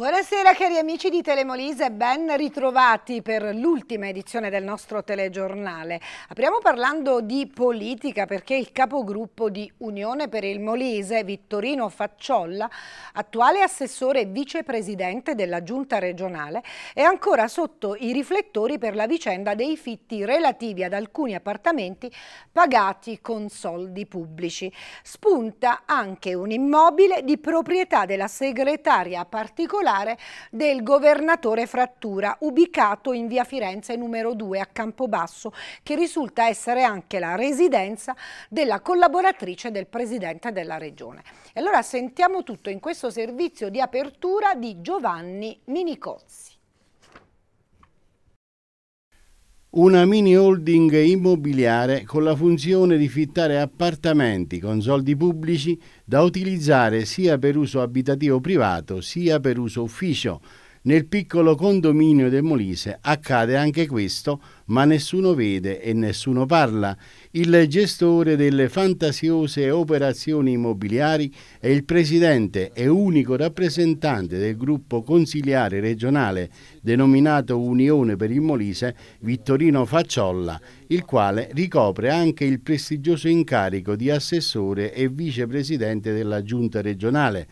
What Buonasera cari amici di Telemolise, ben ritrovati per l'ultima edizione del nostro telegiornale. Apriamo parlando di politica perché il capogruppo di Unione per il Molise, Vittorino Facciolla, attuale assessore e vicepresidente della giunta regionale, è ancora sotto i riflettori per la vicenda dei fitti relativi ad alcuni appartamenti pagati con soldi pubblici. Spunta anche un immobile di proprietà della segretaria particolare del governatore Frattura, ubicato in via Firenze numero 2 a Campobasso, che risulta essere anche la residenza della collaboratrice del Presidente della Regione. E allora sentiamo tutto in questo servizio di apertura di Giovanni Minicozzi. una mini holding immobiliare con la funzione di fittare appartamenti con soldi pubblici da utilizzare sia per uso abitativo privato sia per uso ufficio nel piccolo condominio del Molise accade anche questo, ma nessuno vede e nessuno parla. Il gestore delle fantasiose operazioni immobiliari è il presidente e unico rappresentante del gruppo consiliare regionale denominato Unione per il Molise, Vittorino Facciolla, il quale ricopre anche il prestigioso incarico di assessore e vicepresidente della giunta regionale.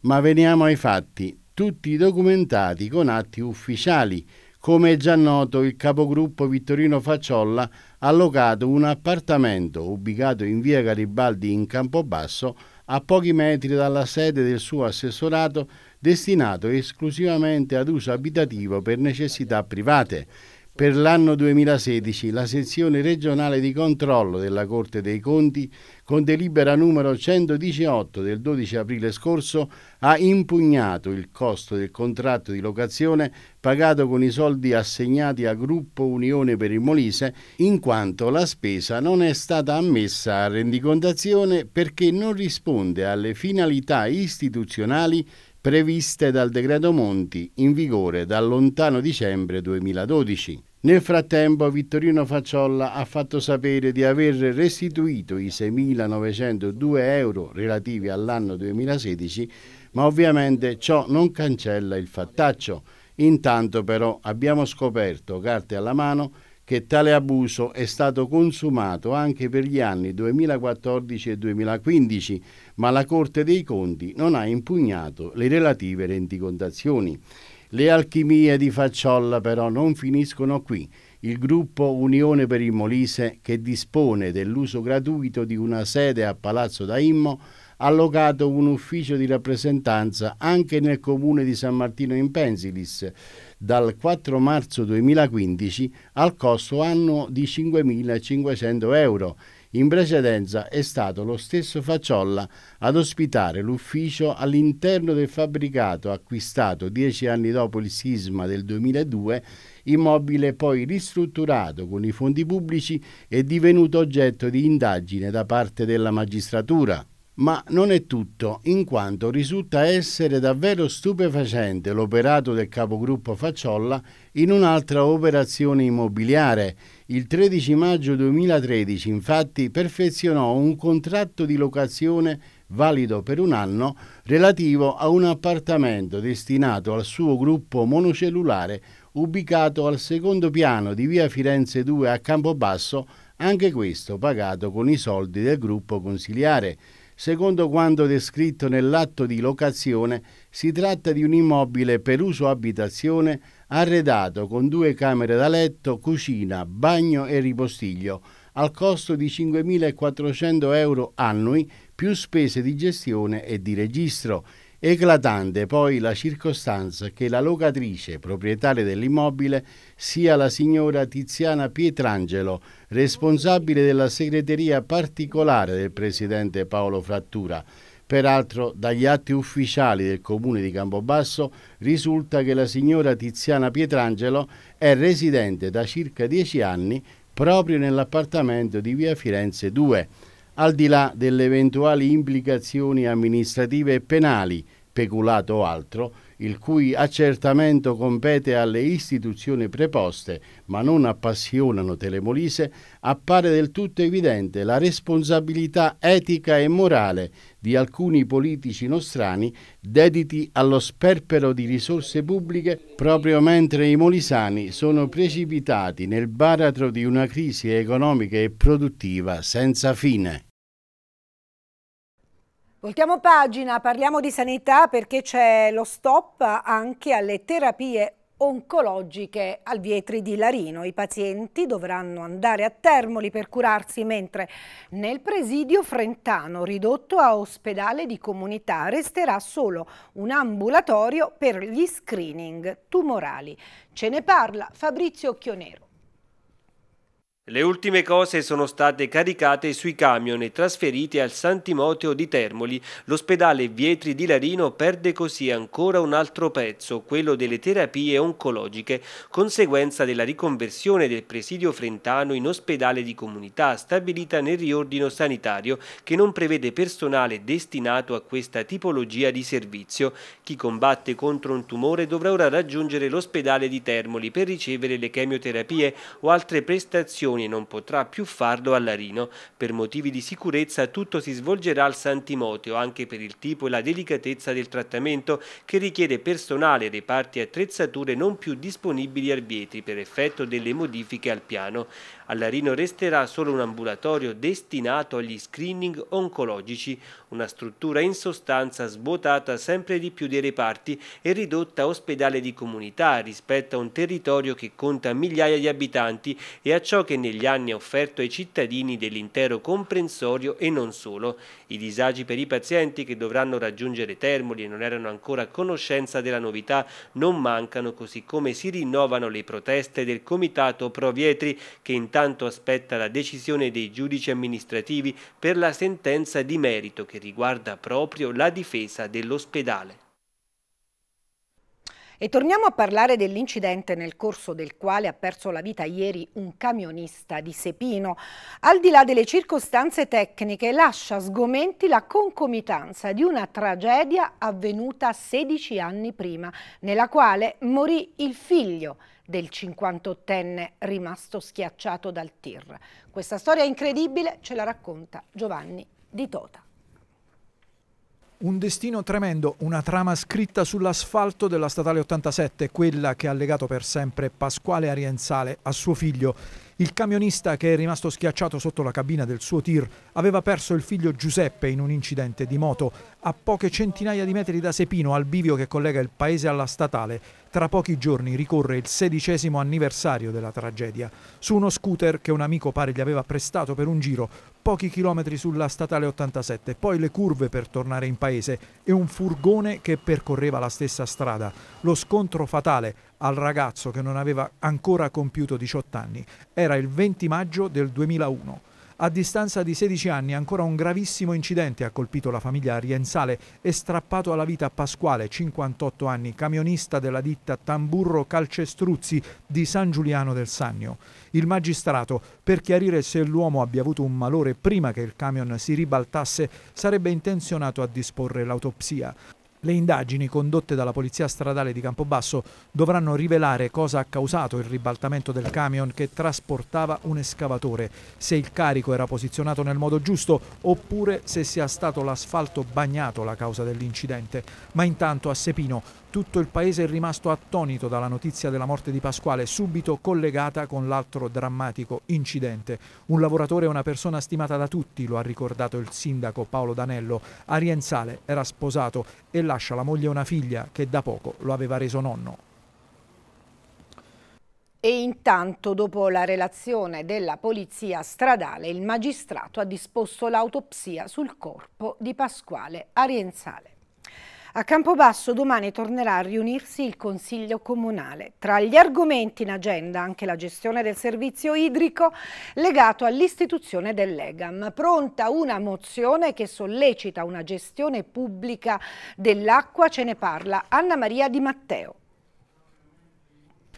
Ma veniamo ai fatti tutti documentati con atti ufficiali. Come è già noto, il capogruppo Vittorino Facciolla ha allocato un appartamento ubicato in via Garibaldi in Campobasso, a pochi metri dalla sede del suo assessorato, destinato esclusivamente ad uso abitativo per necessità private. Per l'anno 2016 la sezione regionale di controllo della Corte dei Conti, con delibera numero 118 del 12 aprile scorso, ha impugnato il costo del contratto di locazione pagato con i soldi assegnati a Gruppo Unione per il Molise, in quanto la spesa non è stata ammessa a rendicontazione perché non risponde alle finalità istituzionali previste dal decreto Monti in vigore dal lontano dicembre 2012. Nel frattempo Vittorino Facciolla ha fatto sapere di aver restituito i 6.902 euro relativi all'anno 2016, ma ovviamente ciò non cancella il fattaccio. Intanto però abbiamo scoperto, carte alla mano, che tale abuso è stato consumato anche per gli anni 2014 e 2015, ma la Corte dei Conti non ha impugnato le relative rendicontazioni. Le alchimie di Facciolla però non finiscono qui. Il gruppo Unione per il Molise, che dispone dell'uso gratuito di una sede a Palazzo Daimmo, ha allocato un ufficio di rappresentanza anche nel comune di San Martino in Pensilis dal 4 marzo 2015 al costo annuo di 5.500 euro. In precedenza è stato lo stesso Facciolla ad ospitare l'ufficio all'interno del fabbricato acquistato dieci anni dopo il sisma del 2002, immobile poi ristrutturato con i fondi pubblici e divenuto oggetto di indagine da parte della magistratura. Ma non è tutto, in quanto risulta essere davvero stupefacente l'operato del capogruppo Facciolla in un'altra operazione immobiliare. Il 13 maggio 2013 infatti perfezionò un contratto di locazione valido per un anno relativo a un appartamento destinato al suo gruppo monocellulare ubicato al secondo piano di via Firenze 2 a Campobasso, anche questo pagato con i soldi del gruppo consiliare. Secondo quanto descritto nell'atto di locazione, si tratta di un immobile per uso abitazione arredato con due camere da letto, cucina, bagno e ripostiglio, al costo di 5.400 euro annui più spese di gestione e di registro. Eclatante poi la circostanza che la locatrice, proprietaria dell'immobile, sia la signora Tiziana Pietrangelo, responsabile della segreteria particolare del presidente Paolo Frattura. Peraltro, dagli atti ufficiali del comune di Campobasso risulta che la signora Tiziana Pietrangelo è residente da circa dieci anni proprio nell'appartamento di via Firenze 2, al di là delle eventuali implicazioni amministrative e penali peculato o altro, il cui accertamento compete alle istituzioni preposte, ma non appassionano Telemolise, appare del tutto evidente la responsabilità etica e morale di alcuni politici nostrani dediti allo sperpero di risorse pubbliche proprio mentre i molisani sono precipitati nel baratro di una crisi economica e produttiva senza fine. Voltiamo pagina, parliamo di sanità perché c'è lo stop anche alle terapie oncologiche al Vietri di Larino. I pazienti dovranno andare a Termoli per curarsi, mentre nel presidio Frentano, ridotto a ospedale di comunità, resterà solo un ambulatorio per gli screening tumorali. Ce ne parla Fabrizio Occhionero. Le ultime cose sono state caricate sui camion e trasferite al San Timoteo di Termoli. L'ospedale Vietri di Larino perde così ancora un altro pezzo, quello delle terapie oncologiche, conseguenza della riconversione del presidio frentano in ospedale di comunità stabilita nel riordino sanitario che non prevede personale destinato a questa tipologia di servizio. Chi combatte contro un tumore dovrà ora raggiungere l'ospedale di Termoli per ricevere le chemioterapie o altre prestazioni elezioni e non potrà più farlo a Larino. Per motivi di sicurezza tutto si svolgerà al San Timoteo, anche per il tipo e la delicatezza del trattamento, che richiede personale, reparti e attrezzature non più disponibili al Bietri per effetto delle modifiche al piano. All'Arino resterà solo un ambulatorio destinato agli screening oncologici, una struttura in sostanza svuotata sempre di più dei reparti e ridotta a ospedale di comunità rispetto a un territorio che conta migliaia di abitanti e a ciò che negli anni ha offerto ai cittadini dell'intero comprensorio e non solo. I disagi per i pazienti che dovranno raggiungere Termoli e non erano ancora a conoscenza della novità non mancano così come si rinnovano le proteste del comitato Provietri che intanto Intanto aspetta la decisione dei giudici amministrativi per la sentenza di merito che riguarda proprio la difesa dell'ospedale. E torniamo a parlare dell'incidente nel corso del quale ha perso la vita ieri un camionista di Sepino. Al di là delle circostanze tecniche lascia sgomenti la concomitanza di una tragedia avvenuta 16 anni prima, nella quale morì il figlio del 58enne rimasto schiacciato dal tir. Questa storia incredibile ce la racconta Giovanni Di Tota. Un destino tremendo, una trama scritta sull'asfalto della Statale 87, quella che ha legato per sempre Pasquale Arienzale a suo figlio. Il camionista che è rimasto schiacciato sotto la cabina del suo tir aveva perso il figlio Giuseppe in un incidente di moto a poche centinaia di metri da Sepino, al bivio che collega il paese alla Statale. Tra pochi giorni ricorre il sedicesimo anniversario della tragedia. Su uno scooter che un amico pare gli aveva prestato per un giro, pochi chilometri sulla statale 87, poi le curve per tornare in paese e un furgone che percorreva la stessa strada. Lo scontro fatale al ragazzo che non aveva ancora compiuto 18 anni era il 20 maggio del 2001. A distanza di 16 anni ancora un gravissimo incidente ha colpito la famiglia Rienzale e strappato alla vita Pasquale, 58 anni, camionista della ditta Tamburro Calcestruzzi di San Giuliano del Sannio. Il magistrato, per chiarire se l'uomo abbia avuto un malore prima che il camion si ribaltasse, sarebbe intenzionato a disporre l'autopsia. Le indagini condotte dalla Polizia Stradale di Campobasso dovranno rivelare cosa ha causato il ribaltamento del camion che trasportava un escavatore, se il carico era posizionato nel modo giusto oppure se sia stato l'asfalto bagnato la causa dell'incidente. Ma intanto a Sepino tutto il paese è rimasto attonito dalla notizia della morte di Pasquale, subito collegata con l'altro drammatico incidente. Un lavoratore e una persona stimata da tutti, lo ha ricordato il sindaco Paolo Danello. Arienzale era sposato e lascia la moglie e una figlia che da poco lo aveva reso nonno. E intanto, dopo la relazione della polizia stradale, il magistrato ha disposto l'autopsia sul corpo di Pasquale Arienzale. A Campobasso domani tornerà a riunirsi il Consiglio Comunale. Tra gli argomenti in agenda anche la gestione del servizio idrico legato all'istituzione dell'EGAM. Pronta una mozione che sollecita una gestione pubblica dell'acqua, ce ne parla Anna Maria Di Matteo.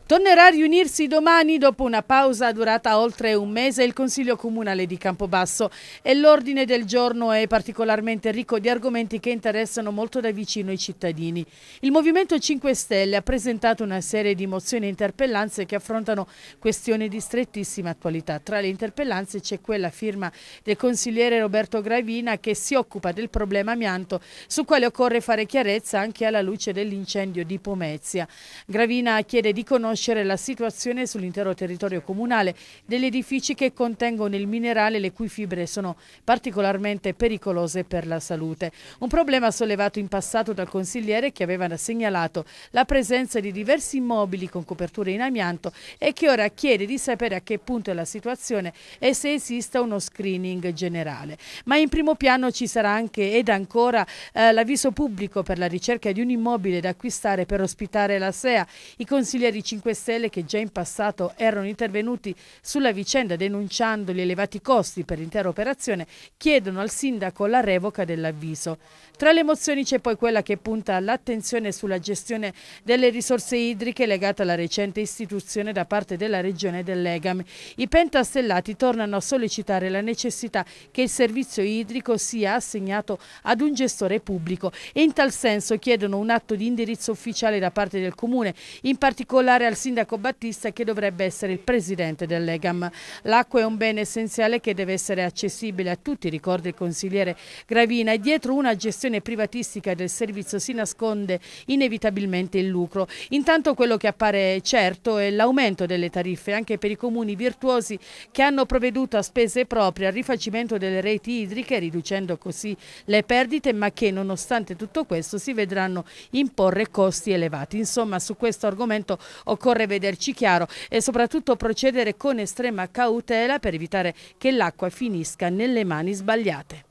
Tornerà a riunirsi domani dopo una pausa durata oltre un mese il Consiglio Comunale di Campobasso e l'ordine del giorno è particolarmente ricco di argomenti che interessano molto da vicino i cittadini. Il Movimento 5 Stelle ha presentato una serie di mozioni e interpellanze che affrontano questioni di strettissima attualità. Tra le interpellanze c'è quella firma del consigliere Roberto Gravina che si occupa del problema amianto su quale occorre fare chiarezza anche alla luce dell'incendio di Pomezia. Gravina chiede di conoscere conoscere la situazione sull'intero territorio comunale degli edifici che contengono il minerale le cui fibre sono particolarmente pericolose per la salute. Un problema sollevato in passato dal consigliere che aveva segnalato la presenza di diversi immobili con coperture in amianto e che ora chiede di sapere a che punto è la situazione e se esista uno screening generale. Ma in primo piano ci sarà anche ed ancora eh, l'avviso pubblico per la ricerca di un immobile da acquistare per ospitare la SEA. I consiglieri 5 5 Stelle che già in passato erano intervenuti sulla vicenda denunciando gli elevati costi per l'intera operazione, chiedono al sindaco la revoca dell'avviso. Tra le mozioni c'è poi quella che punta all'attenzione sulla gestione delle risorse idriche legata alla recente istituzione da parte della regione dell'Egam. I pentastellati tornano a sollecitare la necessità che il servizio idrico sia assegnato ad un gestore pubblico e in tal senso chiedono un atto di indirizzo ufficiale da parte del Comune, in particolare al al sindaco Battista che dovrebbe essere il presidente dell'Egam. L'acqua è un bene essenziale che deve essere accessibile a tutti, ricorda il consigliere Gravina, e dietro una gestione privatistica del servizio si nasconde inevitabilmente il lucro. Intanto quello che appare certo è l'aumento delle tariffe anche per i comuni virtuosi che hanno provveduto a spese proprie al rifacimento delle reti idriche riducendo così le perdite ma che nonostante tutto questo si vedranno imporre costi elevati. Insomma su questo argomento occorre occorre vederci chiaro e soprattutto procedere con estrema cautela per evitare che l'acqua finisca nelle mani sbagliate.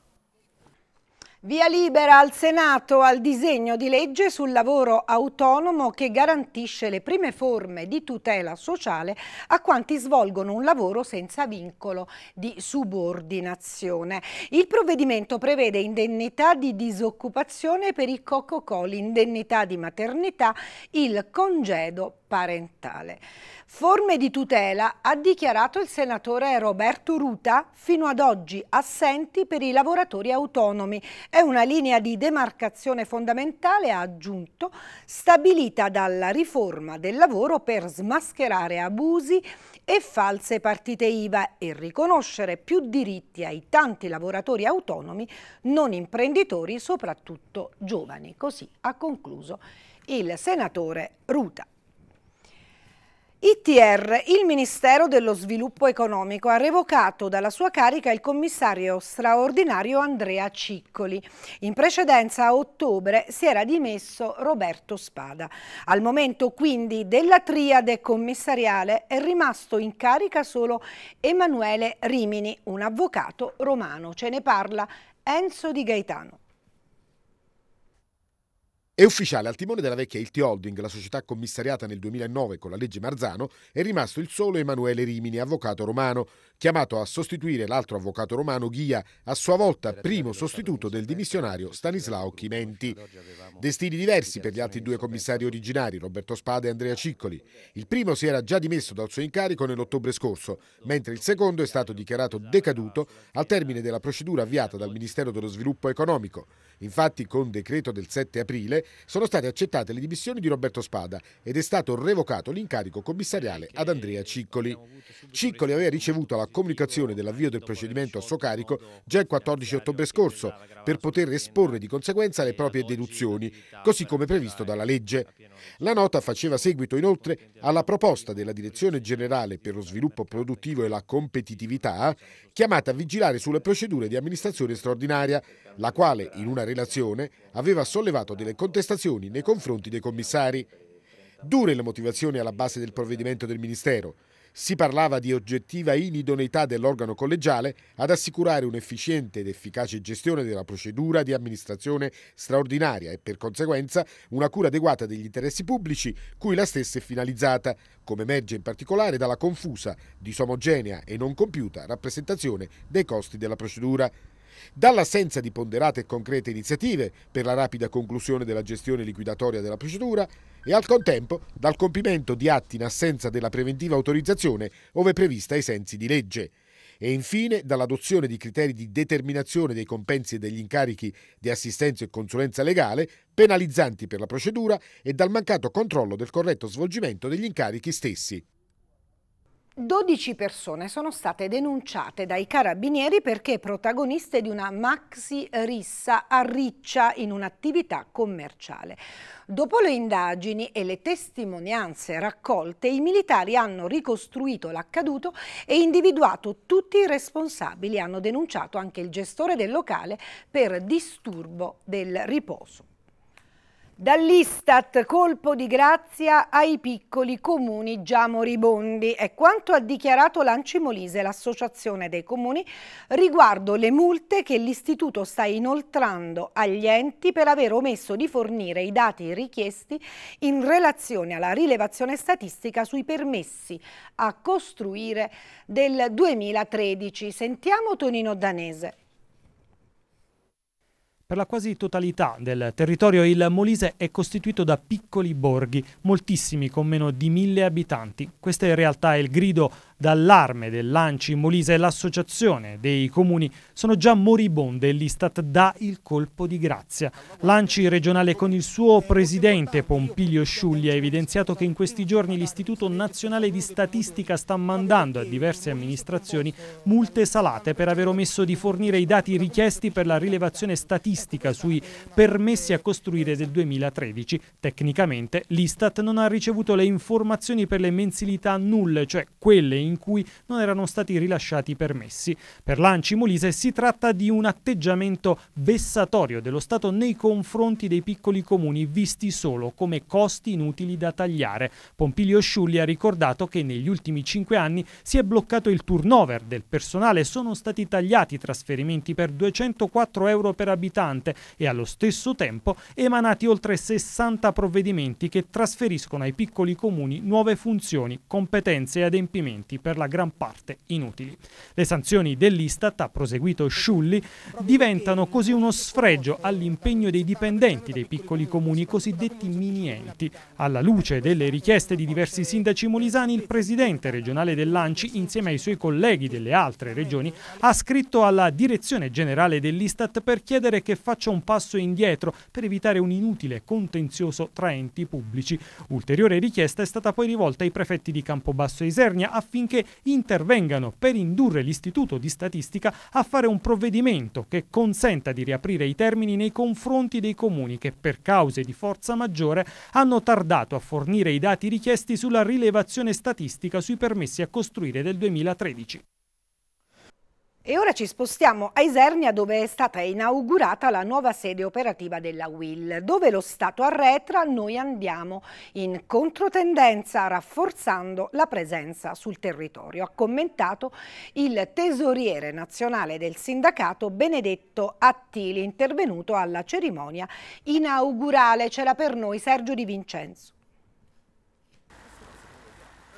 Via libera al Senato al disegno di legge sul lavoro autonomo che garantisce le prime forme di tutela sociale a quanti svolgono un lavoro senza vincolo di subordinazione. Il provvedimento prevede indennità di disoccupazione per i cococoli, indennità di maternità, il congedo parentale. Forme di tutela ha dichiarato il senatore Roberto Ruta, fino ad oggi assenti per i lavoratori autonomi. È una linea di demarcazione fondamentale, ha aggiunto, stabilita dalla riforma del lavoro per smascherare abusi e false partite IVA e riconoscere più diritti ai tanti lavoratori autonomi, non imprenditori, soprattutto giovani. Così ha concluso il senatore Ruta. ITR, il Ministero dello Sviluppo Economico, ha revocato dalla sua carica il commissario straordinario Andrea Ciccoli. In precedenza a ottobre si era dimesso Roberto Spada. Al momento quindi della triade commissariale è rimasto in carica solo Emanuele Rimini, un avvocato romano. Ce ne parla Enzo Di Gaetano. È ufficiale, al timone della vecchia Ilti Holding, la società commissariata nel 2009 con la legge Marzano, è rimasto il solo Emanuele Rimini, avvocato romano, chiamato a sostituire l'altro avvocato romano Ghia, a sua volta primo sostituto del dimissionario Stanislao Chimenti. Destini diversi per gli altri due commissari originari, Roberto Spada e Andrea Ciccoli. Il primo si era già dimesso dal suo incarico nell'ottobre scorso, mentre il secondo è stato dichiarato decaduto al termine della procedura avviata dal Ministero dello Sviluppo Economico. Infatti, con decreto del 7 aprile, sono state accettate le dimissioni di Roberto Spada ed è stato revocato l'incarico commissariale ad Andrea Ciccoli. Ciccoli aveva ricevuto la comunicazione dell'avvio del procedimento a suo carico già il 14 ottobre scorso per poter esporre di conseguenza le proprie deduzioni, così come previsto dalla legge. La nota faceva seguito inoltre alla proposta della Direzione Generale per lo Sviluppo Produttivo e la Competitività, chiamata a vigilare sulle procedure di amministrazione straordinaria, la quale in una relazione aveva sollevato delle contestazioni nei confronti dei commissari. Dure le motivazioni alla base del provvedimento del Ministero. Si parlava di oggettiva inidoneità dell'organo collegiale ad assicurare un'efficiente ed efficace gestione della procedura di amministrazione straordinaria e per conseguenza una cura adeguata degli interessi pubblici cui la stessa è finalizzata, come emerge in particolare dalla confusa, disomogenea e non compiuta rappresentazione dei costi della procedura dall'assenza di ponderate e concrete iniziative per la rapida conclusione della gestione liquidatoria della procedura e al contempo dal compimento di atti in assenza della preventiva autorizzazione ove prevista ai sensi di legge e infine dall'adozione di criteri di determinazione dei compensi e degli incarichi di assistenza e consulenza legale penalizzanti per la procedura e dal mancato controllo del corretto svolgimento degli incarichi stessi. 12 persone sono state denunciate dai carabinieri perché protagoniste di una maxi rissa a Riccia in un'attività commerciale. Dopo le indagini e le testimonianze raccolte, i militari hanno ricostruito l'accaduto e individuato tutti i responsabili. Hanno denunciato anche il gestore del locale per disturbo del riposo. Dall'Istat colpo di grazia ai piccoli comuni già moribondi è quanto ha dichiarato l'Anci Molise, l'associazione dei comuni, riguardo le multe che l'Istituto sta inoltrando agli enti per aver omesso di fornire i dati richiesti in relazione alla rilevazione statistica sui permessi a costruire del 2013. Sentiamo Tonino Danese. Per la quasi totalità del territorio il Molise è costituito da piccoli borghi, moltissimi con meno di mille abitanti. Questa in realtà è il grido Dall'arme dell'Anci Molise e l'associazione dei comuni sono già moribonde e l'Istat dà il colpo di grazia. L'Anci regionale con il suo presidente Pompilio Sciugli ha evidenziato che in questi giorni l'Istituto Nazionale di Statistica sta mandando a diverse amministrazioni multe salate per aver omesso di fornire i dati richiesti per la rilevazione statistica sui permessi a costruire del 2013. Tecnicamente l'Istat non ha ricevuto le informazioni per le mensilità nulle, cioè quelle in in cui non erano stati rilasciati i permessi. Per l'Anci Molise si tratta di un atteggiamento vessatorio dello Stato nei confronti dei piccoli comuni visti solo come costi inutili da tagliare. Pompilio Sciulli ha ricordato che negli ultimi cinque anni si è bloccato il turnover del personale, sono stati tagliati i trasferimenti per 204 euro per abitante e allo stesso tempo emanati oltre 60 provvedimenti che trasferiscono ai piccoli comuni nuove funzioni, competenze e adempimenti risultati per la gran parte inutili. Le sanzioni dell'Istat, ha proseguito Sciulli, diventano così uno sfregio all'impegno dei dipendenti dei piccoli comuni cosiddetti minienti. Alla luce delle richieste di diversi sindaci molisani, il presidente regionale dell'Anci, insieme ai suoi colleghi delle altre regioni, ha scritto alla direzione generale dell'Istat per chiedere che faccia un passo indietro per evitare un inutile contenzioso tra enti pubblici. Ulteriore richiesta è stata poi rivolta ai prefetti di Campobasso e Isernia affinché affinché intervengano per indurre l'Istituto di Statistica a fare un provvedimento che consenta di riaprire i termini nei confronti dei comuni che per cause di forza maggiore hanno tardato a fornire i dati richiesti sulla rilevazione statistica sui permessi a costruire del 2013. E ora ci spostiamo a Isernia dove è stata inaugurata la nuova sede operativa della WIL. Dove lo Stato arretra noi andiamo in controtendenza rafforzando la presenza sul territorio. Ha commentato il tesoriere nazionale del sindacato Benedetto Attili intervenuto alla cerimonia inaugurale. C'era per noi Sergio Di Vincenzo.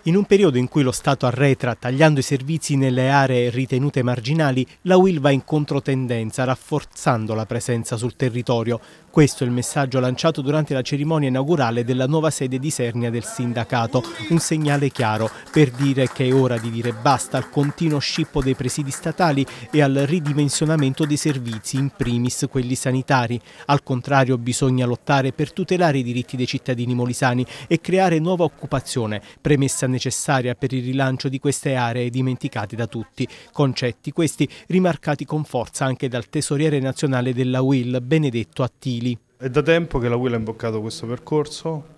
In un periodo in cui lo Stato arretra tagliando i servizi nelle aree ritenute marginali, la UIL va in controtendenza rafforzando la presenza sul territorio, questo è il messaggio lanciato durante la cerimonia inaugurale della nuova sede di Sernia del sindacato, un segnale chiaro per dire che è ora di dire basta al continuo scippo dei presidi statali e al ridimensionamento dei servizi, in primis quelli sanitari. Al contrario bisogna lottare per tutelare i diritti dei cittadini molisani e creare nuova occupazione, premessa necessaria per il rilancio di queste aree dimenticate da tutti. Concetti questi rimarcati con forza anche dal tesoriere nazionale della UIL, Benedetto Attili è da tempo che la UIL ha imboccato questo percorso,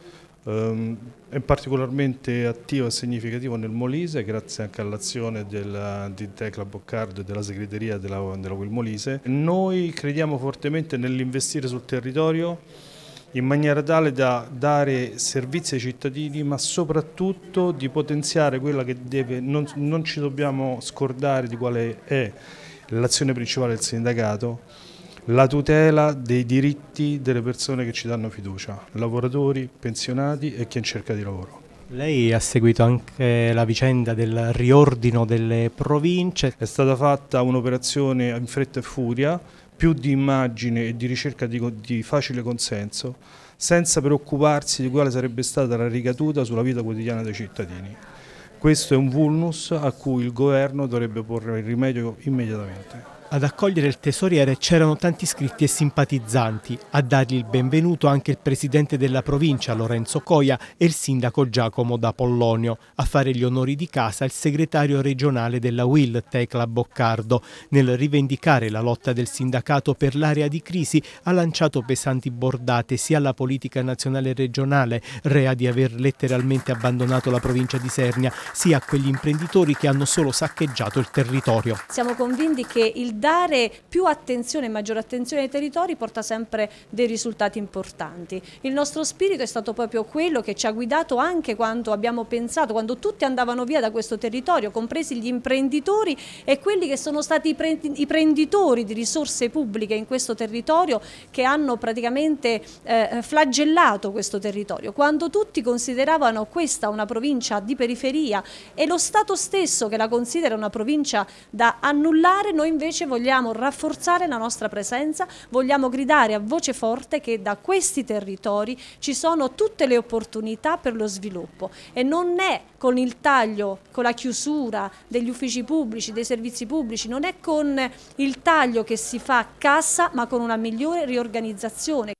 ehm, è particolarmente attivo e significativo nel Molise grazie anche all'azione di Tecla Boccardo e della segreteria della, della UIL Molise. Noi crediamo fortemente nell'investire sul territorio in maniera tale da dare servizi ai cittadini ma soprattutto di potenziare quella che deve, non, non ci dobbiamo scordare di quale è l'azione principale del sindacato la tutela dei diritti delle persone che ci danno fiducia, lavoratori, pensionati e chi è in cerca di lavoro. Lei ha seguito anche la vicenda del riordino delle province. È stata fatta un'operazione in fretta e furia, più di immagine e di ricerca di, di facile consenso, senza preoccuparsi di quale sarebbe stata la ricaduta sulla vita quotidiana dei cittadini. Questo è un vulnus a cui il governo dovrebbe porre il rimedio immediatamente. Ad accogliere il tesoriere c'erano tanti iscritti e simpatizzanti. A dargli il benvenuto anche il presidente della provincia Lorenzo Coia e il sindaco Giacomo da Pollonio. A fare gli onori di casa il segretario regionale della WIL, Tecla Boccardo. Nel rivendicare la lotta del sindacato per l'area di crisi ha lanciato pesanti bordate sia alla politica nazionale e regionale, rea di aver letteralmente abbandonato la provincia di Sernia, sia a quegli imprenditori che hanno solo saccheggiato il territorio. Siamo convinti che il dare più attenzione e maggiore attenzione ai territori porta sempre dei risultati importanti. Il nostro spirito è stato proprio quello che ci ha guidato anche quando abbiamo pensato, quando tutti andavano via da questo territorio, compresi gli imprenditori e quelli che sono stati i prenditori di risorse pubbliche in questo territorio che hanno praticamente eh, flagellato questo territorio. Quando tutti consideravano questa una provincia di periferia e lo Stato stesso che la considera una provincia da annullare, noi invece vogliamo rafforzare la nostra presenza, vogliamo gridare a voce forte che da questi territori ci sono tutte le opportunità per lo sviluppo e non è con il taglio, con la chiusura degli uffici pubblici, dei servizi pubblici, non è con il taglio che si fa a cassa ma con una migliore riorganizzazione.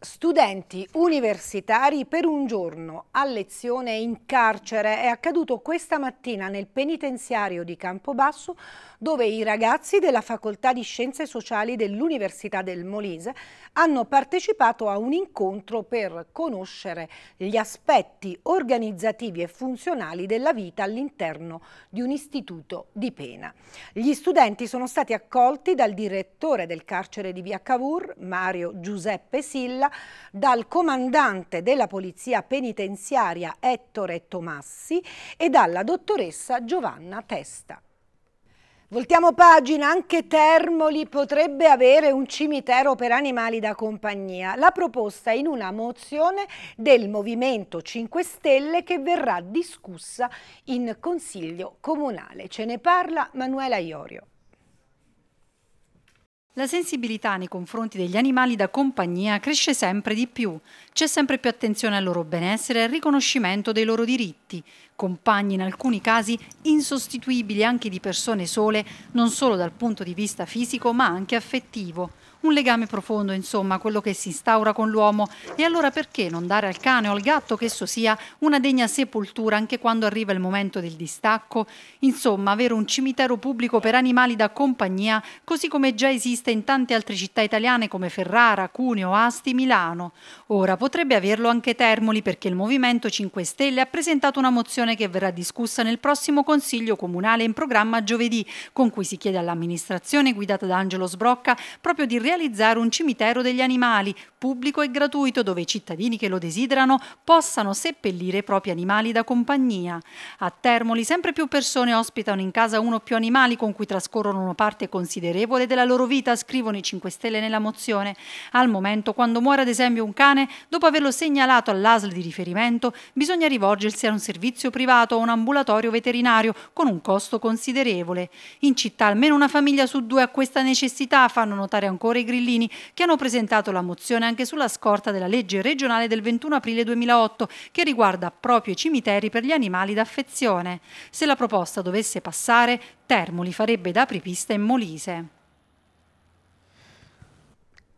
Studenti universitari per un giorno a lezione in carcere è accaduto questa mattina nel penitenziario di Campobasso dove i ragazzi della Facoltà di Scienze Sociali dell'Università del Molise hanno partecipato a un incontro per conoscere gli aspetti organizzativi e funzionali della vita all'interno di un istituto di pena. Gli studenti sono stati accolti dal direttore del carcere di Via Cavour, Mario Giuseppe Silla, dal comandante della polizia penitenziaria Ettore Tomassi e dalla dottoressa Giovanna Testa. Voltiamo pagina, anche Termoli potrebbe avere un cimitero per animali da compagnia. La proposta in una mozione del Movimento 5 Stelle che verrà discussa in Consiglio Comunale. Ce ne parla Manuela Iorio. La sensibilità nei confronti degli animali da compagnia cresce sempre di più, c'è sempre più attenzione al loro benessere e al riconoscimento dei loro diritti. Compagni in alcuni casi insostituibili anche di persone sole, non solo dal punto di vista fisico ma anche affettivo un legame profondo, insomma, quello che si instaura con l'uomo. E allora perché non dare al cane o al gatto che esso sia una degna sepoltura anche quando arriva il momento del distacco? Insomma, avere un cimitero pubblico per animali da compagnia, così come già esiste in tante altre città italiane come Ferrara, Cuneo, Asti, Milano. Ora potrebbe averlo anche Termoli perché il Movimento 5 Stelle ha presentato una mozione che verrà discussa nel prossimo Consiglio Comunale in programma giovedì, con cui si chiede all'amministrazione guidata da Angelo Sbrocca proprio di realizzare un cimitero degli animali, pubblico e gratuito, dove i cittadini che lo desiderano possano seppellire i propri animali da compagnia. A Termoli sempre più persone ospitano in casa uno o più animali con cui trascorrono una parte considerevole della loro vita, scrivono i 5 Stelle nella mozione. Al momento, quando muore ad esempio un cane, dopo averlo segnalato all'ASL di riferimento, bisogna rivolgersi a un servizio privato o a un ambulatorio veterinario con un costo considerevole. In città almeno una famiglia su due ha questa necessità, fanno notare ancora senatore Grillini, che hanno presentato la mozione anche sulla scorta della legge regionale del 21 aprile 2008, che riguarda proprio i cimiteri per gli animali d'affezione. Se la proposta dovesse passare, Termoli farebbe da apripista in Molise.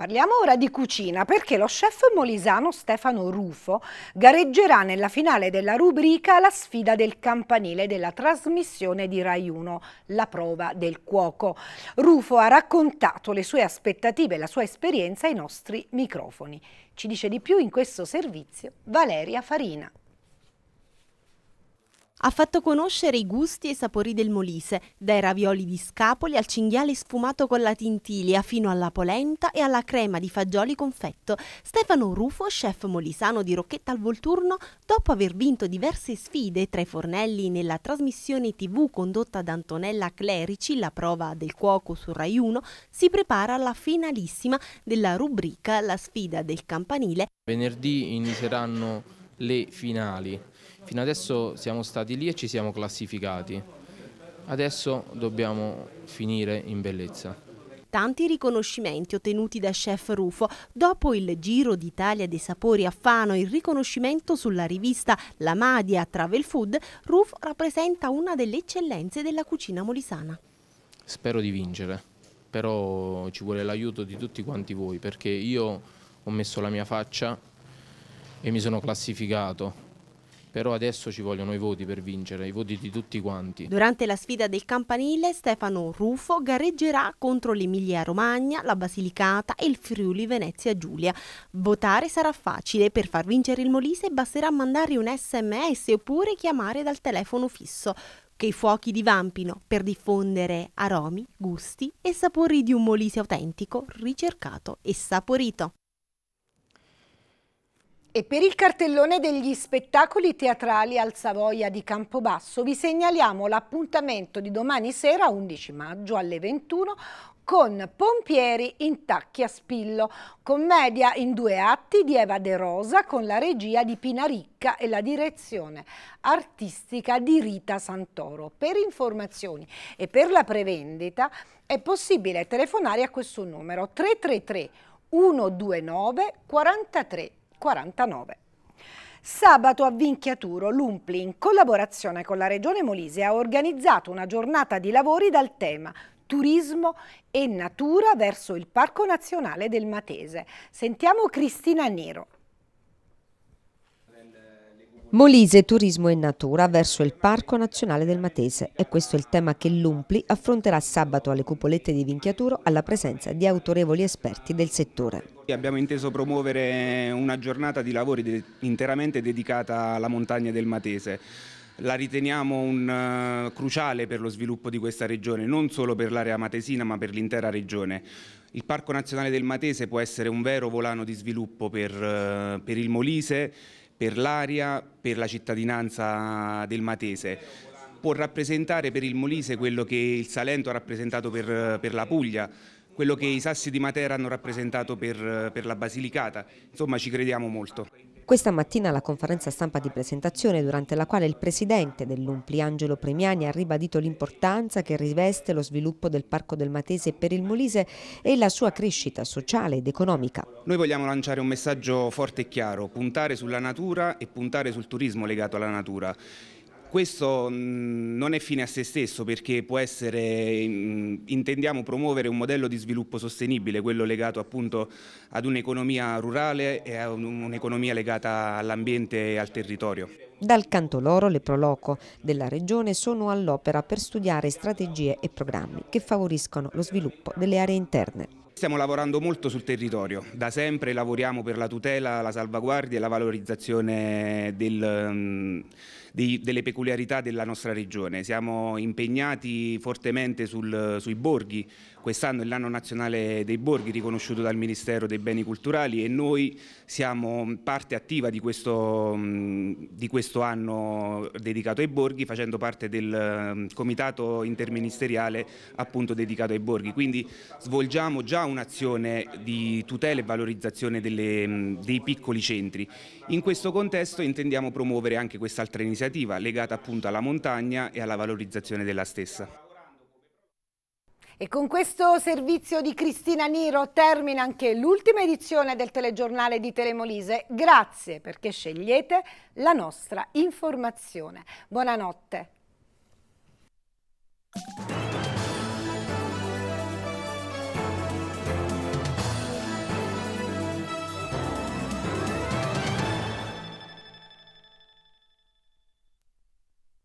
Parliamo ora di cucina perché lo chef molisano Stefano Rufo gareggerà nella finale della rubrica la sfida del campanile della trasmissione di Rai 1, la prova del cuoco. Rufo ha raccontato le sue aspettative e la sua esperienza ai nostri microfoni. Ci dice di più in questo servizio Valeria Farina ha fatto conoscere i gusti e i sapori del Molise, dai ravioli di scapoli al cinghiale sfumato con la tintilia, fino alla polenta e alla crema di fagioli confetto. Stefano Rufo, chef molisano di Rocchetta al Volturno, dopo aver vinto diverse sfide tra i fornelli nella trasmissione tv condotta da Antonella Clerici, la prova del cuoco su Rai 1, si prepara alla finalissima della rubrica La sfida del campanile. Venerdì inizieranno le finali Fino adesso siamo stati lì e ci siamo classificati. Adesso dobbiamo finire in bellezza tanti riconoscimenti ottenuti da Chef Rufo. Dopo il Giro d'Italia dei sapori a Fano, il riconoscimento sulla rivista La Madia Travel Food, Rufo rappresenta una delle eccellenze della cucina molisana. Spero di vincere, però ci vuole l'aiuto di tutti quanti voi perché io ho messo la mia faccia e mi sono classificato però adesso ci vogliono i voti per vincere, i voti di tutti quanti. Durante la sfida del campanile Stefano Rufo gareggerà contro l'Emilia Romagna, la Basilicata e il Friuli Venezia Giulia. Votare sarà facile, per far vincere il Molise basterà mandare un sms oppure chiamare dal telefono fisso che i fuochi divampino per diffondere aromi, gusti e sapori di un molise autentico, ricercato e saporito. E per il cartellone degli spettacoli teatrali al Savoia di Campobasso vi segnaliamo l'appuntamento di domani sera 11 maggio alle 21 con Pompieri in tacchi a spillo, commedia in due atti di Eva De Rosa con la regia di Pina Ricca e la direzione artistica di Rita Santoro. Per informazioni e per la prevendita è possibile telefonare a questo numero 333 129 43 49. Sabato a Vinchiaturo l'Umpli, in collaborazione con la Regione Molise, ha organizzato una giornata di lavori dal tema turismo e natura verso il Parco Nazionale del Matese. Sentiamo Cristina Nero. Molise, turismo e natura verso il Parco Nazionale del Matese e questo è il tema che l'Umpli affronterà sabato alle cupolette di Vinchiaturo alla presenza di autorevoli esperti del settore. Abbiamo inteso promuovere una giornata di lavori interamente dedicata alla montagna del Matese la riteniamo un, uh, cruciale per lo sviluppo di questa regione, non solo per l'area matesina ma per l'intera regione. Il Parco Nazionale del Matese può essere un vero volano di sviluppo per, uh, per il Molise per l'aria, per la cittadinanza del Matese può rappresentare per il Molise quello che il Salento ha rappresentato per, per, la Puglia, quello che i Sassi di Matera hanno rappresentato per, per la Basilicata, insomma ci crediamo molto. Questa mattina alla conferenza stampa di presentazione durante la quale il presidente dell'Umpli Angelo Premiani ha ribadito l'importanza che riveste lo sviluppo del Parco del Matese per il Molise e la sua crescita sociale ed economica. Noi vogliamo lanciare un messaggio forte e chiaro, puntare sulla natura e puntare sul turismo legato alla natura questo mm, non è fine a se stesso perché può essere, mm, intendiamo promuovere un modello di sviluppo sostenibile, quello legato appunto ad un'economia rurale e a un'economia legata all'ambiente e al territorio. Dal canto loro le Proloco della Regione sono all'opera per studiare strategie e programmi che favoriscono lo sviluppo delle aree interne. Stiamo lavorando molto sul territorio, da sempre lavoriamo per la tutela, la salvaguardia e la valorizzazione del, mm, dei, delle peculiarità della nostra regione. Siamo impegnati fortemente sul, sui borghi, Quest'anno è l'anno nazionale dei borghi riconosciuto dal Ministero dei Beni Culturali e noi siamo parte attiva di questo, di questo anno dedicato ai borghi facendo parte del comitato interministeriale appunto dedicato ai borghi. Quindi svolgiamo già un'azione di tutela e valorizzazione delle, dei piccoli centri. In questo contesto intendiamo promuovere anche quest'altra iniziativa legata appunto alla montagna e alla valorizzazione della stessa. E con questo servizio di Cristina Niro termina anche l'ultima edizione del telegiornale di Telemolise. Grazie perché scegliete la nostra informazione. Buonanotte.